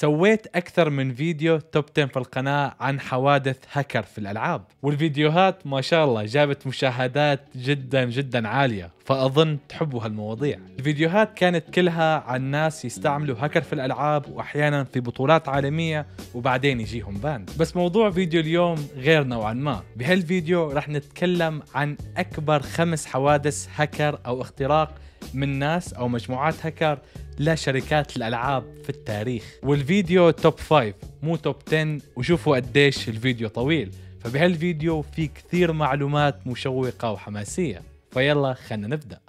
سويت أكثر من فيديو توب 10 في القناة عن حوادث هكر في الألعاب والفيديوهات ما شاء الله جابت مشاهدات جدا جدا عالية فأظن تحبوا هالمواضيع الفيديوهات كانت كلها عن ناس يستعملوا هكر في الألعاب وأحيانا في بطولات عالمية وبعدين يجيهم باند بس موضوع فيديو اليوم غير نوعا ما بهالفيديو رح نتكلم عن أكبر خمس حوادث هكر أو اختراق من ناس او مجموعات هاكر لشركات الالعاب في التاريخ والفيديو توب 5 مو توب 10 وشوفوا قديش الفيديو طويل فبهالفيديو في كثير معلومات مشوقه وحماسيه فيلا خلينا نبدا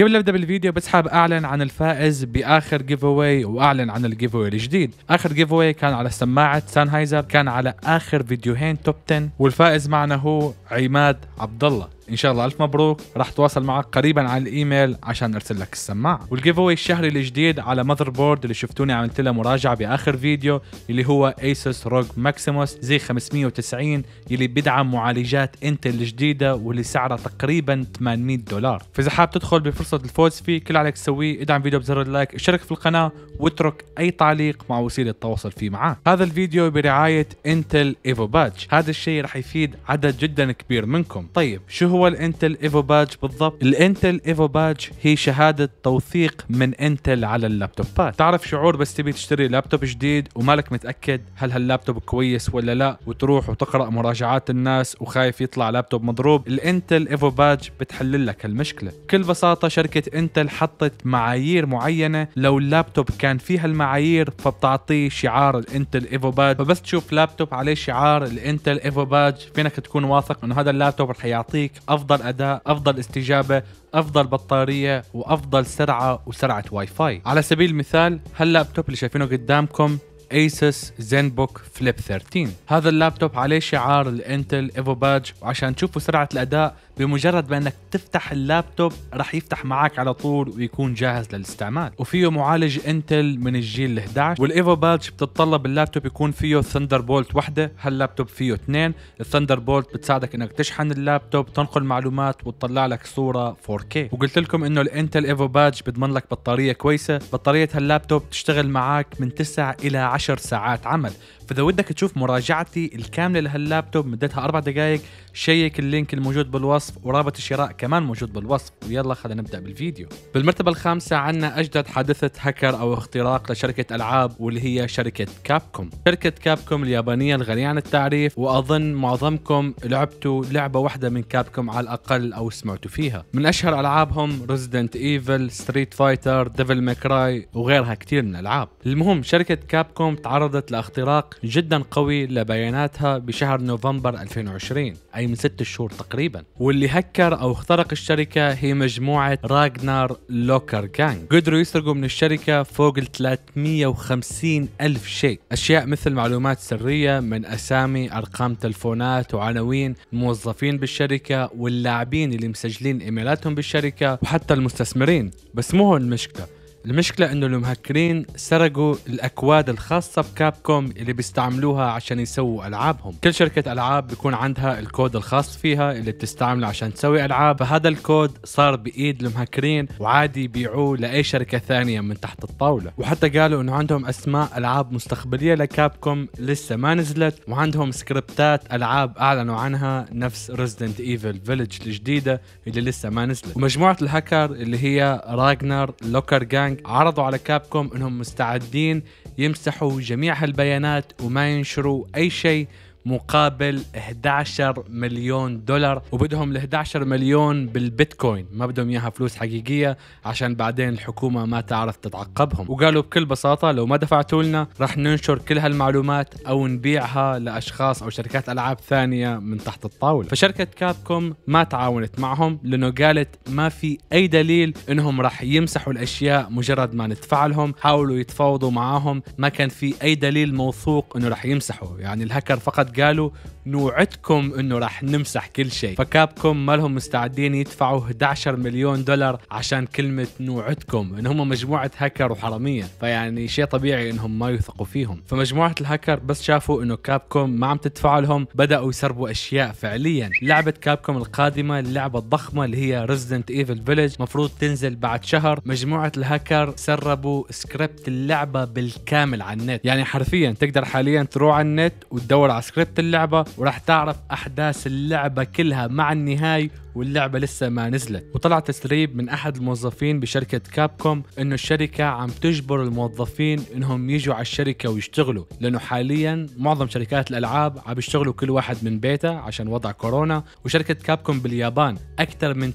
قبل ابدا بالفيديو بس حاب اعلن عن الفائز باخر جيف اواي واعلن عن الجيف اواي الجديد اخر جيف اواي كان على سماعه سانهايزر كان على اخر فيديوهين توب 10 والفائز معنا هو عماد عبد الله ان شاء الله الف مبروك رح اتواصل معك قريبا على الايميل عشان ارسل لك السماعه والجيف اوي الشهري الجديد على ماذر بورد اللي شفتوني عملت لها مراجعه باخر فيديو اللي هو ايسوس روج ماكسيموس زي 590 اللي بيدعم معالجات انتل الجديده واللي سعرها تقريبا 800 دولار فاذا حابب تدخل بفرصه الفوز فيه كل عليك تسويه ادعم فيديو بزر اللايك اشترك في القناه واترك اي تعليق مع وسيله التواصل فيه معاه هذا الفيديو برعايه انتل ايفو باتش هذا الشيء رح يفيد عدد جدا كبير منكم طيب شو هو هو الانتل ايفو بادج بالضبط الانتل ايفو بادج هي شهاده توثيق من انتل على اللابتوبات طيب. تعرف شعور بس تبي تشتري لابتوب جديد ومالك متاكد هل هاللابتوب كويس ولا لا وتروح وتقرا مراجعات الناس وخايف يطلع لابتوب مضروب الانتل ايفو بادج بتحل لك هالمشكله بكل بساطه شركه انتل حطت معايير معينه لو اللابتوب كان فيها المعايير فبتعطيه شعار الانتل ايفو بادج فبس تشوف لابتوب عليه شعار الانتل ايفو بادج فينك تكون واثق انه هذا اللابتوب رح يعطيك افضل اداء افضل استجابه افضل بطاريه وافضل سرعه وسرعه واي فاي على سبيل المثال هلا اللابتوب اللي شايفينه قدامكم ايسس زين بوك فليب 13 هذا اللابتوب عليه شعار الانتل ايفو بادج وعشان تشوفوا سرعه الاداء بمجرد ما انك تفتح اللابتوب راح يفتح معك على طول ويكون جاهز للاستعمال وفيه معالج انتل من الجيل 11 والايفو بادج بتتطلب اللابتوب يكون فيه ثندر بولت وحده هاللابتوب فيه اثنين الثندر بولت بتساعدك انك تشحن اللابتوب تنقل معلومات وتطلع لك صوره 4K وقلت لكم انه الانتل ايفو بادج بيضمن لك بطاريه كويسه بطاريه هاللابتوب تشتغل معك من 9 الى 10 10 ساعات عمل فاذا ودك تشوف مراجعتي الكامله لهاللابتوب مدتها اربع دقائق شيك اللينك الموجود بالوصف ورابط الشراء كمان موجود بالوصف ويلا خلينا نبدا بالفيديو بالمرتبه الخامسه عندنا اجدد حادثه هكر او اختراق لشركه العاب واللي هي شركه كابكوم شركه كابكوم اليابانيه الغنيه عن التعريف واظن معظمكم لعبتوا لعبه واحده من كابكوم على الاقل او سمعتوا فيها من اشهر العابهم ريزيدنت ايفل ستريت فايتر ديفل ماكراي وغيرها كثير من الالعاب المهم شركه كابكوم اليوم تعرضت لاختراق جدا قوي لبياناتها بشهر نوفمبر 2020 أي من ست شهور تقريبا واللي هكر أو اخترق الشركة هي مجموعة راغنار لوكر جانج قدروا يسرقوا من الشركة فوق ال 350 ألف شيء أشياء مثل معلومات سرية من أسامي أرقام تلفونات وعناوين موظفين بالشركة واللاعبين اللي مسجلين إيميلاتهم بالشركة وحتى المستثمرين بس مو هون المشكلة المشكلة انه المهكرين سرقوا الاكواد الخاصة بكاب كوم اللي بيستعملوها عشان يسووا العابهم، كل شركة العاب بيكون عندها الكود الخاص فيها اللي بتستعمله عشان تسوي العاب، فهذا الكود صار بايد المهكرين وعادي يبيعوه لاي شركة ثانية من تحت الطاولة، وحتى قالوا انه عندهم اسماء العاب مستقبلية لكاب كوم لسه ما نزلت وعندهم سكريبتات العاب اعلنوا عنها نفس ريزدنت ايفل فيلج الجديدة اللي لسه ما نزلت، ومجموعة الهكر اللي هي راجنر لوكر جان بانك عرضوا على كابكوم انهم مستعدين يمسحوا جميع هالبيانات وما ينشروا اي شيء مقابل 11 مليون دولار وبدهم ال 11 مليون بالبيتكوين ما بدهم اياها فلوس حقيقيه عشان بعدين الحكومه ما تعرف تتعقبهم وقالوا بكل بساطه لو ما دفعتوا لنا رح ننشر كل هالمعلومات او نبيعها لاشخاص او شركات العاب ثانيه من تحت الطاوله فشركه كابكوم ما تعاونت معهم لانه قالت ما في اي دليل انهم رح يمسحوا الاشياء مجرد ما ندفع لهم حاولوا يتفاوضوا معاهم ما كان في اي دليل موثوق انه رح يمسحوا يعني الهكر فقط قالوا نوعدكم انه راح نمسح كل شيء فكابكم ما لهم مستعدين يدفعوا 11 مليون دولار عشان كلمه نوعدكم ان هم مجموعه هاكر وحراميه فيعني شيء طبيعي انهم ما يوثقوا فيهم فمجموعه الهاكر بس شافوا انه كابكم ما عم تدفع لهم بداوا يسربوا اشياء فعليا لعبه كابكم القادمه اللعبه الضخمه اللي هي ريزيدنت ايفل فيلج مفروض تنزل بعد شهر مجموعه الهاكر سربوا سكريبت اللعبه بالكامل على النت يعني حرفيا تقدر حاليا تروح على النت وتدور على سكريبت فكرة اللعبة وراح تعرف أحداث اللعبة كلها مع النهاية واللعبة لسه ما نزلت وطلع تسريب من أحد الموظفين بشركة كابكوم أنه الشركة عم تجبر الموظفين أنهم يجوا على الشركة ويشتغلوا لأنه حاليا معظم شركات الألعاب عم يشتغلوا كل واحد من بيته عشان وضع كورونا وشركة كابكوم باليابان أكثر من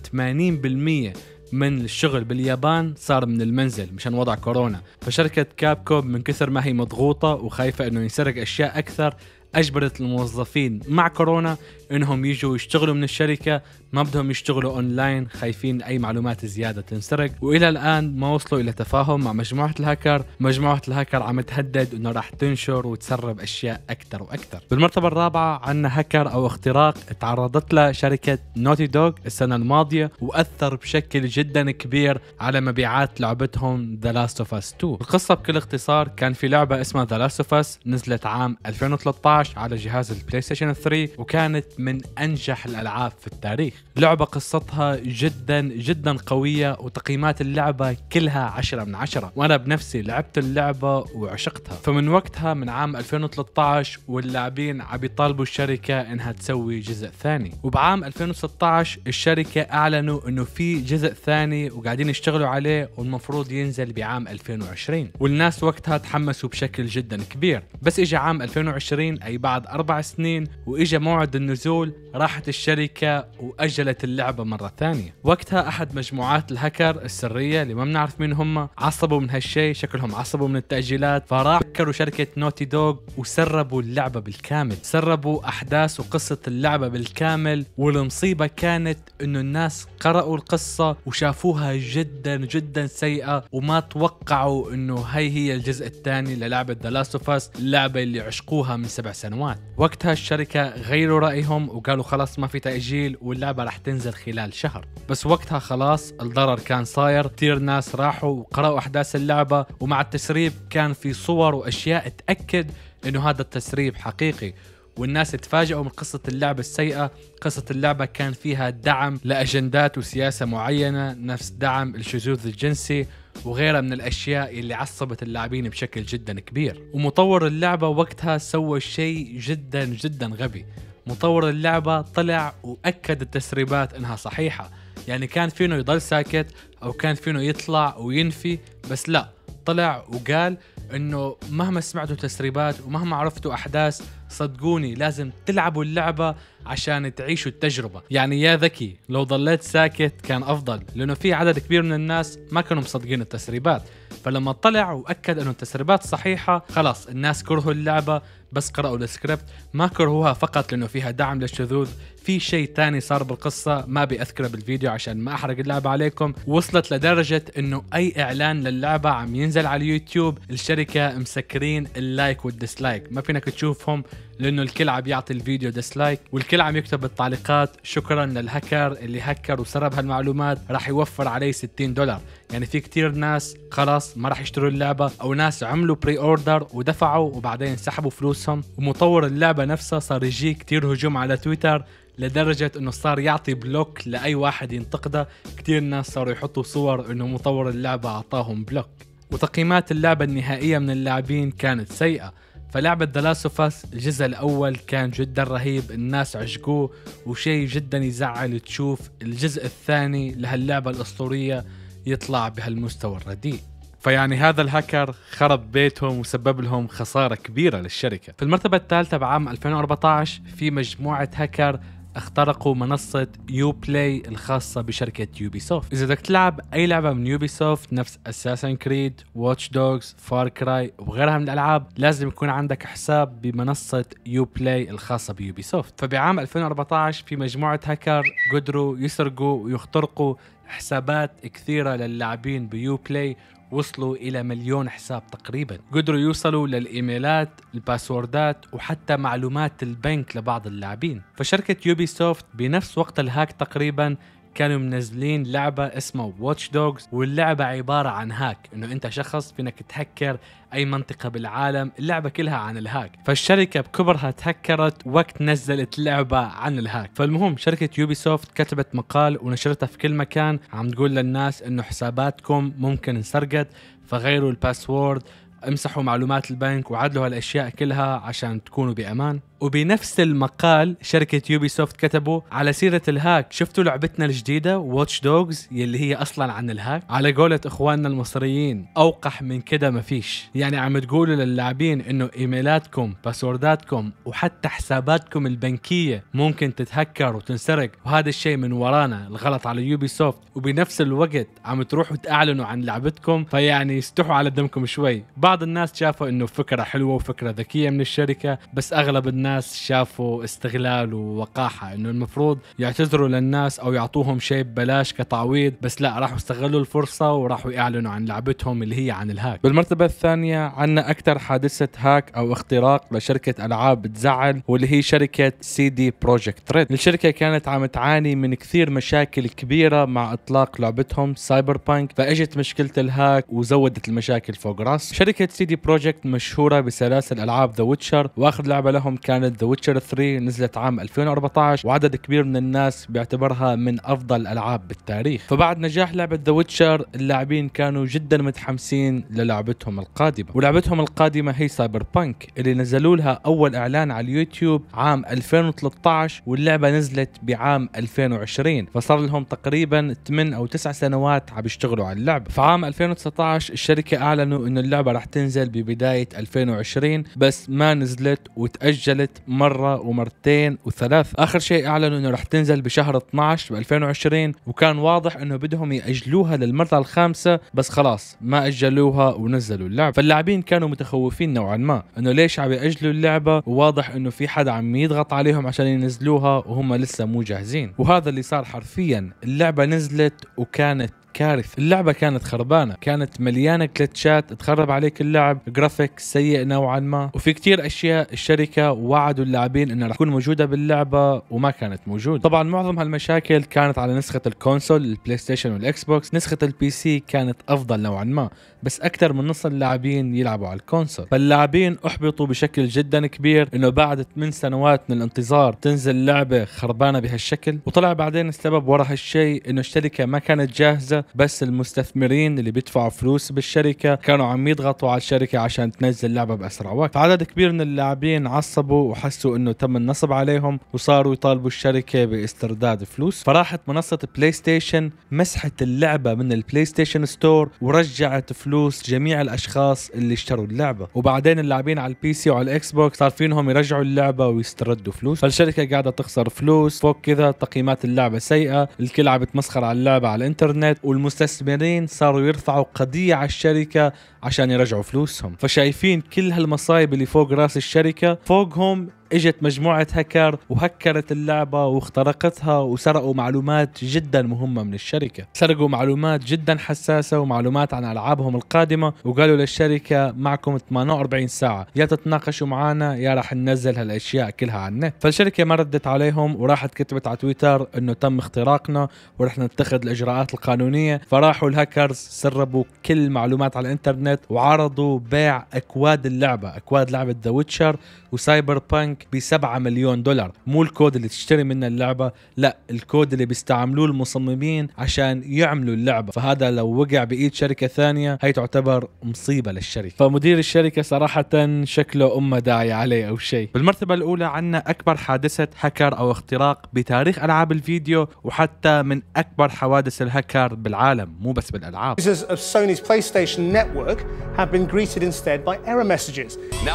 80% من الشغل باليابان صار من المنزل مشان وضع كورونا فشركة كابكوب من كثر ما هي مضغوطة وخايفة انه ينسرق اشياء اكثر اجبرت الموظفين مع كورونا انهم يجوا يشتغلوا من الشركه ما بدهم يشتغلوا اونلاين خايفين اي معلومات زياده تنسرق والى الان ما وصلوا الى تفاهم مع مجموعه الهاكر مجموعه الهاكر عم تهدد انه راح تنشر وتسرب اشياء اكثر واكثر بالمرتبه الرابعه عندنا هاكر او اختراق تعرضت له شركه نوتي دوغ السنه الماضيه واثر بشكل جدا كبير على مبيعات لعبتهم ذا لاست اوف اس 2 القصه بكل اختصار كان في لعبه اسمها ذا لاست اوف اس نزلت عام 2013 2012 على جهاز البلاي ستيشن 3 وكانت من انجح الالعاب في التاريخ لعبة قصتها جدا جدا قوية وتقييمات اللعبة كلها 10 من 10 وانا بنفسي لعبت اللعبة وعشقتها فمن وقتها من عام 2013 واللاعبين عم يطالبوا الشركة انها تسوي جزء ثاني وبعام 2016 الشركة اعلنوا انه في جزء ثاني وقاعدين يشتغلوا عليه والمفروض ينزل بعام 2020 والناس وقتها تحمسوا بشكل جدا كبير بس اجى عام 2020 أي بعد أربع سنين وإجا موعد النزول راحت الشركة وأجلت اللعبة مرة ثانية وقتها أحد مجموعات الهكر السرية اللي ما بنعرف مين هم عصبوا من هالشيء شكلهم عصبوا من التأجيلات فراح سكروا شركة نوتي دوغ وسربوا اللعبة بالكامل سربوا أحداث وقصة اللعبة بالكامل والمصيبة كانت أنه الناس قرأوا القصة وشافوها جدا جدا سيئة وما توقعوا أنه هي هي الجزء الثاني للعبة ذا لاست اوف اس اللعبة اللي عشقوها من سبع سنوات وقتها الشركة غيروا رأيهم وقالوا خلاص ما في تأجيل واللعبة رح تنزل خلال شهر بس وقتها خلاص الضرر كان صاير كثير ناس راحوا وقرأوا أحداث اللعبة ومع التسريب كان في صور واشياء تاكد انه هذا التسريب حقيقي والناس تفاجئوا من قصة اللعبة السيئة قصة اللعبة كان فيها دعم لأجندات وسياسة معينة نفس دعم الشذوذ الجنسي وغيرها من الأشياء اللي عصبت اللاعبين بشكل جدا كبير ومطور اللعبة وقتها سوى شيء جدا جدا غبي مطور اللعبة طلع وأكد التسريبات أنها صحيحة يعني كان فينه يضل ساكت أو كان فينه يطلع وينفي بس لا طلع وقال انه مهما سمعتوا تسريبات ومهما عرفتوا احداث صدقوني لازم تلعبوا اللعبة عشان تعيشوا التجربة يعني يا ذكي لو ضليت ساكت كان أفضل لأنه في عدد كبير من الناس ما كانوا مصدقين التسريبات فلما طلع وأكد أنه التسريبات صحيحة خلاص الناس كرهوا اللعبة بس قرأوا السكريبت ما كرهوها فقط لأنه فيها دعم للشذوذ في شيء تاني صار بالقصة ما بأذكره بالفيديو عشان ما أحرق اللعبة عليكم وصلت لدرجة أنه أي إعلان للعبة عم ينزل على اليوتيوب الشركة مسكرين اللايك والديسلايك ما فينك تشوفهم لانه الكل عم يعطي الفيديو ديسلايك والكل عم يكتب بالتعليقات شكرا للهكر اللي هكر وسرب هالمعلومات راح يوفر علي 60 دولار يعني في كتير ناس خلاص ما راح يشتروا اللعبة او ناس عملوا بري اوردر ودفعوا وبعدين سحبوا فلوسهم ومطور اللعبة نفسها صار يجي كتير هجوم على تويتر لدرجة انه صار يعطي بلوك لأي واحد ينتقده كتير ناس صاروا يحطوا صور انه مطور اللعبة اعطاهم بلوك وتقييمات اللعبة النهائية من اللاعبين كانت سيئة فلعبة دلاسوفاس الجزء الأول كان جدا رهيب الناس عشقوه وشي جدا يزعل تشوف الجزء الثاني لهاللعبة الأسطورية يطلع بهالمستوى الرديء فيعني هذا الهاكر خرب بيتهم وسبب لهم خسارة كبيرة للشركة في المرتبة الثالثة بعام 2014 في مجموعة هاكر اخترقوا منصة يو بلاي الخاصة بشركة يوبي سوفت إذا بدك تلعب أي لعبة من يوبي سوفت نفس أساسن كريد واتش دوجز فار كراي وغيرها من الألعاب لازم يكون عندك حساب بمنصة يو بلاي الخاصة بيوبي سوفت فبعام 2014 في مجموعة هاكر قدروا يسرقوا ويخترقوا حسابات كثيرة للاعبين بيو بلاي وصلوا إلى مليون حساب تقريبا قدروا يوصلوا للإيميلات الباسوردات وحتى معلومات البنك لبعض اللاعبين فشركة يوبي سوفت بنفس وقت الهاك تقريبا كانوا منزلين لعبة اسمها واتش دوجز واللعبة عبارة عن هاك انه انت شخص فينك تهكر اي منطقة بالعالم اللعبة كلها عن الهاك فالشركة بكبرها تهكرت وقت نزلت لعبة عن الهاك فالمهم شركة يوبيسوفت كتبت مقال ونشرتها في كل مكان عم تقول للناس انه حساباتكم ممكن انسرقت فغيروا الباسورد امسحوا معلومات البنك وعدلوا هالاشياء كلها عشان تكونوا بامان وبنفس المقال شركة يوبي سوفت كتبوا على سيرة الهاك شفتوا لعبتنا الجديدة واتش دوجز يلي هي أصلا عن الهاك على قولة إخواننا المصريين أوقح من كده مفيش يعني عم تقولوا للاعبين إنه إيميلاتكم باسورداتكم وحتى حساباتكم البنكية ممكن تتهكر وتنسرق وهذا الشيء من ورانا الغلط على يوبي سوفت وبنفس الوقت عم تروحوا تعلنوا عن لعبتكم فيعني استحوا على دمكم شوي بعض بعض الناس شافوا انه فكره حلوه وفكره ذكيه من الشركه بس اغلب الناس شافوا استغلال ووقاحه انه المفروض يعتذروا للناس او يعطوهم شيء ببلاش كتعويض بس لا راحوا استغلوا الفرصه وراحوا يعلنوا عن لعبتهم اللي هي عن الهاك بالمرتبه الثانيه عندنا اكثر حادثه هاك او اختراق لشركه العاب تزعل واللي هي شركه سي دي بروجكت ريد الشركه كانت عم تعاني من كثير مشاكل كبيره مع اطلاق لعبتهم سايبر بانك فاجت مشكله الهاك وزودت المشاكل فوق راس شركه شركة سيدي بروجكت مشهورة بسلاسل ألعاب ذا ويتشر وآخر لعبة لهم كانت ذا ويتشر 3 نزلت عام 2014 وعدد كبير من الناس بيعتبرها من أفضل الألعاب بالتاريخ فبعد نجاح لعبة ذا ويتشر اللاعبين كانوا جدا متحمسين للعبتهم القادمة ولعبتهم القادمة هي سايبر بانك اللي نزلوا لها أول إعلان على اليوتيوب عام 2013 واللعبة نزلت بعام 2020 فصار لهم تقريبا 8 أو 9 سنوات عم يشتغلوا على اللعبة فعام 2019 الشركة أعلنوا انه اللعبة راح تنزل ببداية 2020 بس ما نزلت وتأجلت مرة ومرتين وثلاث آخر شيء أعلنوا أنه راح تنزل بشهر 12 ب 2020 وكان واضح أنه بدهم يأجلوها للمرة الخامسة بس خلاص ما أجلوها ونزلوا اللعبة فاللاعبين كانوا متخوفين نوعا ما أنه ليش عم يأجلوا اللعبة وواضح أنه في حدا عم يضغط عليهم عشان ينزلوها وهم لسه مو جاهزين وهذا اللي صار حرفيا اللعبة نزلت وكانت كارثه اللعبه كانت خربانه كانت مليانه كلتشات تخرب عليك اللعب جرافيك سيء نوعا ما وفي كتير اشياء الشركه وعدوا اللاعبين انها رح تكون موجوده باللعبه وما كانت موجوده طبعا معظم هالمشاكل كانت على نسخه الكونسول البلاي ستيشن والاكس بوكس نسخه البي سي كانت افضل نوعا ما بس اكثر من نص اللاعبين يلعبوا على الكونسول فاللاعبين احبطوا بشكل جدا كبير انه بعد 8 سنوات من الانتظار تنزل لعبه خربانه بهالشكل وطلع بعدين السبب وراء هالشيء انه الشركه ما كانت جاهزه بس المستثمرين اللي بيدفعوا فلوس بالشركه كانوا عم يضغطوا على الشركه عشان تنزل لعبه باسرع وقت فعدد كبير من اللاعبين عصبوا وحسوا انه تم النصب عليهم وصاروا يطالبوا الشركه باسترداد فلوس فراحت منصه بلاي ستيشن مسحت اللعبه من البلاي ستيشن ستور ورجعت فلوس جميع الاشخاص اللي اشتروا اللعبه وبعدين اللاعبين على البي سي وعلى الاكس بوكس صار فيهم يرجعوا اللعبه ويستردوا فلوس فالشركه قاعده تخسر فلوس فوق كذا تقييمات اللعبه سيئه الكل عم يتمسخر على اللعبه على الانترنت والمستثمرين صاروا يرفعوا قضية على الشركة عشان يرجعوا فلوسهم فشايفين كل هالمصايب اللي فوق راس الشركة فوقهم اجت مجموعة هكر وهكرت اللعبة واخترقتها وسرقوا معلومات جدا مهمة من الشركة سرقوا معلومات جدا حساسة ومعلومات عن ألعابهم القادمة وقالوا للشركة معكم 48 ساعة يا تتناقشوا معنا يا راح ننزل هالأشياء كلها على النت فالشركة ما ردت عليهم وراحت كتبت على تويتر انه تم اختراقنا ورح نتخذ الإجراءات القانونية فراحوا الهكرز سربوا كل المعلومات على الإنترنت وعرضوا بيع أكواد اللعبة أكواد لعبة ذا ويتشر وسايبر بانك بانك ب 7 مليون دولار مو الكود اللي تشتري منه اللعبه لا الكود اللي بيستعملوه المصممين عشان يعملوا اللعبه فهذا لو وقع بايد شركه ثانيه هي تعتبر مصيبه للشركه فمدير الشركه صراحه شكله امه داعي عليه او شيء بالمرتبه الاولى عندنا اكبر حادثه هكر او اختراق بتاريخ العاب الفيديو وحتى من اكبر حوادث الهكر بالعالم مو بس بالالعاب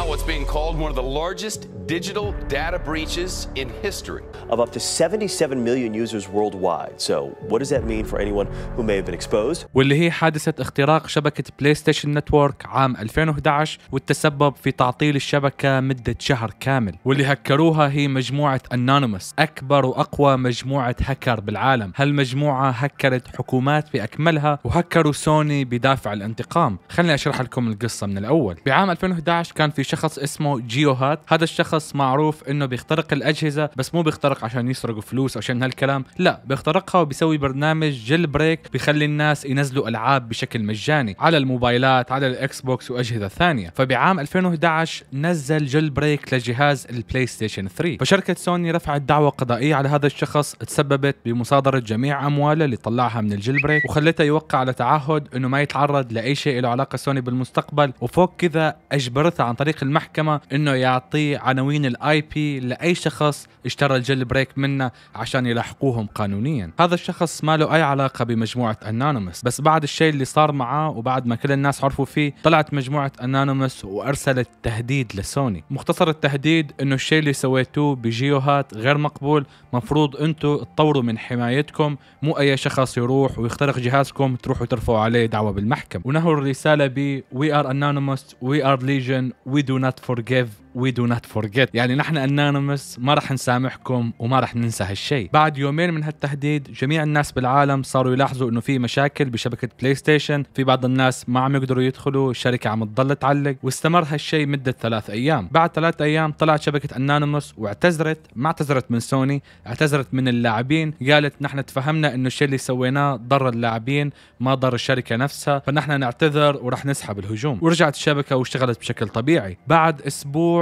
Now what's being called one of the largest digital digital data breaches in history. Of up to 77 million users worldwide. So what does that mean for anyone who may have been exposed? واللي هي حادثة اختراق شبكة بلاي ستيشن نتورك عام 2011 والتسبب في تعطيل الشبكة مدة شهر كامل واللي هكروها هي مجموعة انونيمس أكبر وأقوى مجموعة هكر بالعالم هالمجموعة هكرت حكومات بأكملها وهكروا سوني بدافع الانتقام خليني أشرح لكم القصة من الأول بعام 2011 كان في شخص اسمه جيو هات هذا الشخص ما معروف انه بيخترق الاجهزه بس مو بيخترق عشان يسرق فلوس عشان هالكلام لا بيخترقها وبيسوي برنامج جيل بريك بيخلي الناس ينزلوا العاب بشكل مجاني على الموبايلات على الاكس بوكس واجهزه ثانيه فبعام 2011 نزل جيل بريك لجهاز البلاي ستيشن 3 فشركه سوني رفعت دعوه قضائيه على هذا الشخص تسببت بمصادره جميع امواله اللي طلعها من الجيل بريك وخلته يوقع على تعهد انه ما يتعرض لاي شيء له علاقه سوني بالمستقبل وفوق كذا اجبرته عن طريق المحكمه انه يعطيه عناوين الاي بي لاي شخص اشترى الجل بريك منه عشان يلاحقوهم قانونيا هذا الشخص ما له اي علاقه بمجموعه انانيمس بس بعد الشيء اللي صار معاه وبعد ما كل الناس عرفوا فيه طلعت مجموعه انانيمس وارسلت تهديد لسوني مختصر التهديد انه الشيء اللي سويتوه بجيوهات غير مقبول مفروض انتم تطوروا من حمايتكم مو اي شخص يروح ويخترق جهازكم تروحوا ترفعوا عليه دعوه بالمحكمه ونهوا الرساله ب وي ار انانيمس وي ار ليجن وي دو نوت فورجيف وي دو نوت فورجيت يعني نحن انانيمس ما رح نسامحكم وما رح ننسى هالشيء بعد يومين من هالتهديد جميع الناس بالعالم صاروا يلاحظوا انه في مشاكل بشبكه بلاي ستيشن في بعض الناس ما عم يقدروا يدخلوا الشركه عم تضل تعلق واستمر هالشيء مده ثلاث ايام بعد ثلاث ايام طلعت شبكه انانيمس واعتذرت ما اعتذرت من سوني اعتذرت من اللاعبين قالت نحن تفهمنا انه الشيء اللي سويناه ضر اللاعبين ما ضر الشركه نفسها فنحن نعتذر ورح نسحب الهجوم ورجعت الشبكه واشتغلت بشكل طبيعي بعد اسبوع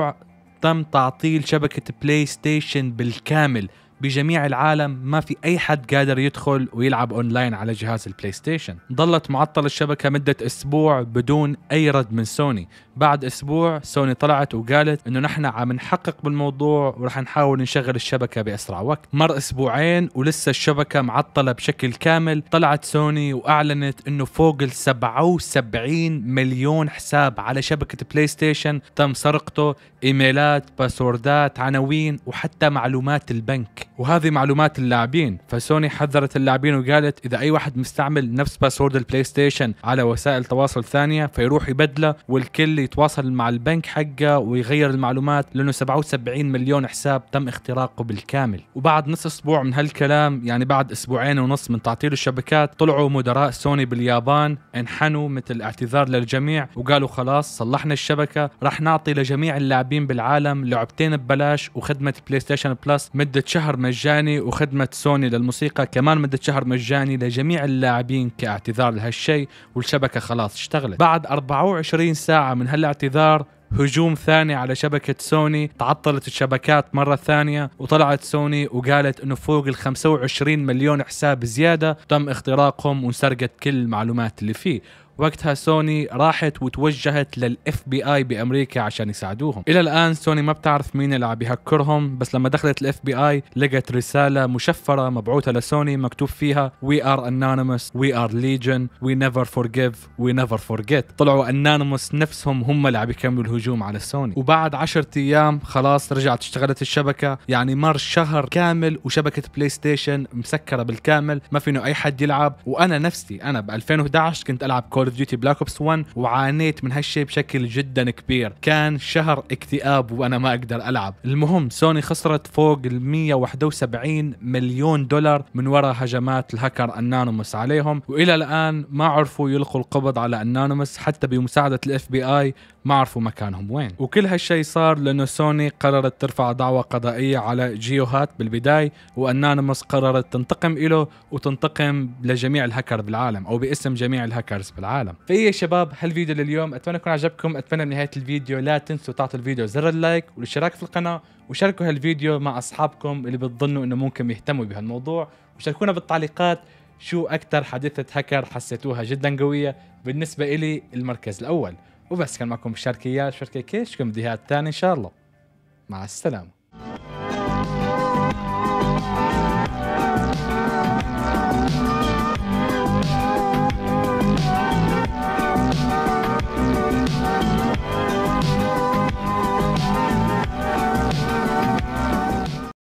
تم تعطيل شبكة بلاي ستيشن بالكامل بجميع العالم ما في أي حد قادر يدخل ويلعب أونلاين على جهاز البلاي ستيشن ظلت معطل الشبكة مدة أسبوع بدون أي رد من سوني بعد أسبوع سوني طلعت وقالت أنه نحن عم نحقق بالموضوع ورح نحاول نشغل الشبكة بأسرع وقت مر أسبوعين ولسه الشبكة معطلة بشكل كامل طلعت سوني وأعلنت أنه فوق ال 77 مليون حساب على شبكة بلاي ستيشن تم سرقته إيميلات باسوردات عناوين وحتى معلومات البنك وهذه معلومات اللاعبين فسوني حذرت اللاعبين وقالت اذا اي واحد مستعمل نفس باسورد البلاي ستيشن على وسائل تواصل ثانيه فيروح يبدله والكل يتواصل مع البنك حقه ويغير المعلومات لانه 77 مليون حساب تم اختراقه بالكامل وبعد نص اسبوع من هالكلام يعني بعد اسبوعين ونص من تعطيل الشبكات طلعوا مدراء سوني باليابان انحنوا مثل اعتذار للجميع وقالوا خلاص صلحنا الشبكه راح نعطي لجميع اللاعبين بالعالم لعبتين ببلاش وخدمه بلاي ستيشن بلس مده شهر من مجاني وخدمة سوني للموسيقى كمان مدة شهر مجاني لجميع اللاعبين كاعتذار لهالشيء والشبكة خلاص اشتغلت بعد 24 ساعة من هالاعتذار هجوم ثاني على شبكة سوني تعطلت الشبكات مرة ثانية وطلعت سوني وقالت انه فوق ال 25 مليون حساب زيادة تم اختراقهم وانسرقت كل المعلومات اللي فيه وقتها سوني راحت وتوجهت للاف بي اي بامريكا عشان يساعدوهم الى الان سوني ما بتعرف مين اللي عم يهكرهم بس لما دخلت الاف بي اي لقت رساله مشفره مبعوثه لسوني مكتوب فيها وي ار انونيمس وي ار ليجن وي نيفر فورجيف وي نيفر فورجيت طلعوا انونيمس نفسهم هم اللي عم يكملوا الهجوم على سوني وبعد 10 ايام خلاص رجعت اشتغلت الشبكه يعني مر شهر كامل وشبكه بلاي ستيشن مسكره بالكامل ما فينه اي حد يلعب وانا نفسي انا ب 2011 كنت العب كول اوف ديوتي بلاك اوبس 1 وعانيت من هالشيء بشكل جدا كبير كان شهر اكتئاب وانا ما اقدر العب المهم سوني خسرت فوق ال 171 مليون دولار من وراء هجمات الهكر انانومس عليهم والى الان ما عرفوا يلقوا القبض على انانومس حتى بمساعده الاف بي اي ما عرفوا مكانهم وين وكل هالشيء صار لأنه سوني قررت ترفع دعوة قضائية على جيوهات بالبداية وأنانيموس قررت تنتقم له وتنتقم لجميع الهكر بالعالم أو باسم جميع الهكرز بالعالم فهي يا شباب هالفيديو لليوم أتمنى يكون عجبكم أتمنى بنهاية الفيديو لا تنسوا تعطوا الفيديو زر اللايك والاشتراك في القناة وشاركوا هالفيديو مع أصحابكم اللي بتظنوا أنه ممكن يهتموا بهالموضوع وشاركونا بالتعليقات شو أكثر حادثة هكر حسيتوها جدا قوية بالنسبة إلي المركز الأول وبس كان معكم الشركيات شركه كيش كم فيديوهات تاني ان شاء الله مع السلامه